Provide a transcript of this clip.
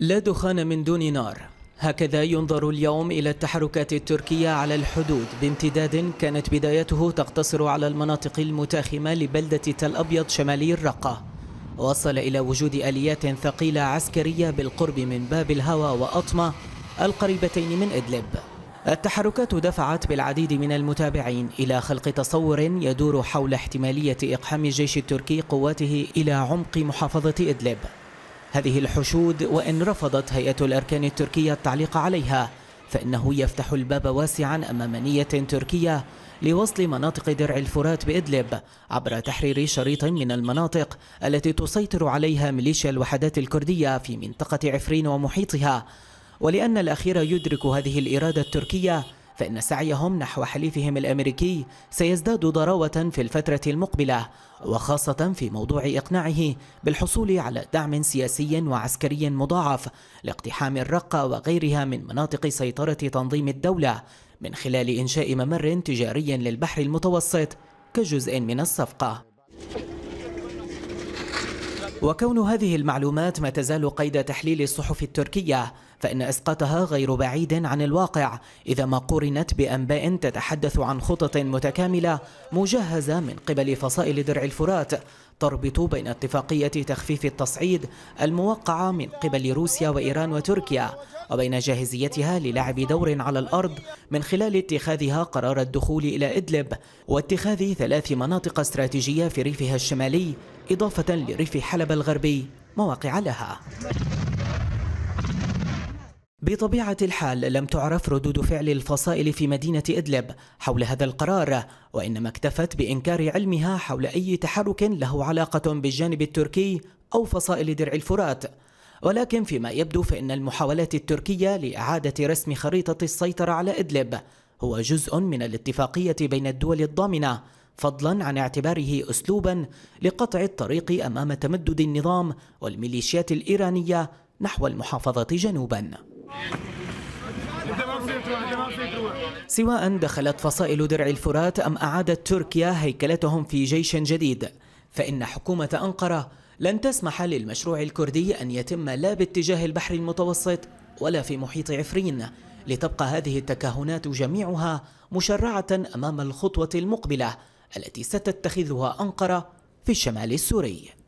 لا دخان من دون نار هكذا ينظر اليوم إلى التحركات التركية على الحدود بامتداد كانت بدايته تقتصر على المناطق المتاخمة لبلدة تل أبيض شمالي الرقة وصل إلى وجود آليات ثقيلة عسكرية بالقرب من باب الهوى وأطمة القريبتين من إدلب التحركات دفعت بالعديد من المتابعين إلى خلق تصور يدور حول احتمالية إقحام الجيش التركي قواته إلى عمق محافظة إدلب هذه الحشود وإن رفضت هيئة الأركان التركية التعليق عليها فإنه يفتح الباب واسعا أمام نية تركية لوصل مناطق درع الفرات بإدلب عبر تحرير شريط من المناطق التي تسيطر عليها ميليشيا الوحدات الكردية في منطقة عفرين ومحيطها ولأن الأخير يدرك هذه الإرادة التركية فإن سعيهم نحو حليفهم الأمريكي سيزداد ضراوة في الفترة المقبلة وخاصة في موضوع إقناعه بالحصول على دعم سياسي وعسكري مضاعف لاقتحام الرقة وغيرها من مناطق سيطرة تنظيم الدولة من خلال إنشاء ممر تجاري للبحر المتوسط كجزء من الصفقة وكون هذه المعلومات ما تزال قيد تحليل الصحف التركية فإن إسقاطها غير بعيد عن الواقع إذا ما قرنت بأنباء تتحدث عن خطط متكاملة مجهزة من قبل فصائل درع الفرات تربط بين اتفاقية تخفيف التصعيد الموقعة من قبل روسيا وإيران وتركيا وبين جاهزيتها للعب دور على الأرض من خلال اتخاذها قرار الدخول إلى إدلب واتخاذ ثلاث مناطق استراتيجية في ريفها الشمالي إضافة لريف حلب الغربي مواقع لها بطبيعة الحال لم تعرف ردود فعل الفصائل في مدينة إدلب حول هذا القرار وإنما اكتفت بإنكار علمها حول أي تحرك له علاقة بالجانب التركي أو فصائل درع الفرات ولكن فيما يبدو فإن المحاولات التركية لإعادة رسم خريطة السيطرة على إدلب هو جزء من الاتفاقية بين الدول الضامنة فضلا عن اعتباره أسلوبا لقطع الطريق أمام تمدد النظام والميليشيات الإيرانية نحو المحافظة جنوبا سواء دخلت فصائل درع الفرات أم أعادت تركيا هيكلتهم في جيش جديد فإن حكومة أنقرة لن تسمح للمشروع الكردي أن يتم لا باتجاه البحر المتوسط ولا في محيط عفرين لتبقى هذه التكهنات جميعها مشرعة أمام الخطوة المقبلة التي ستتخذها أنقرة في الشمال السوري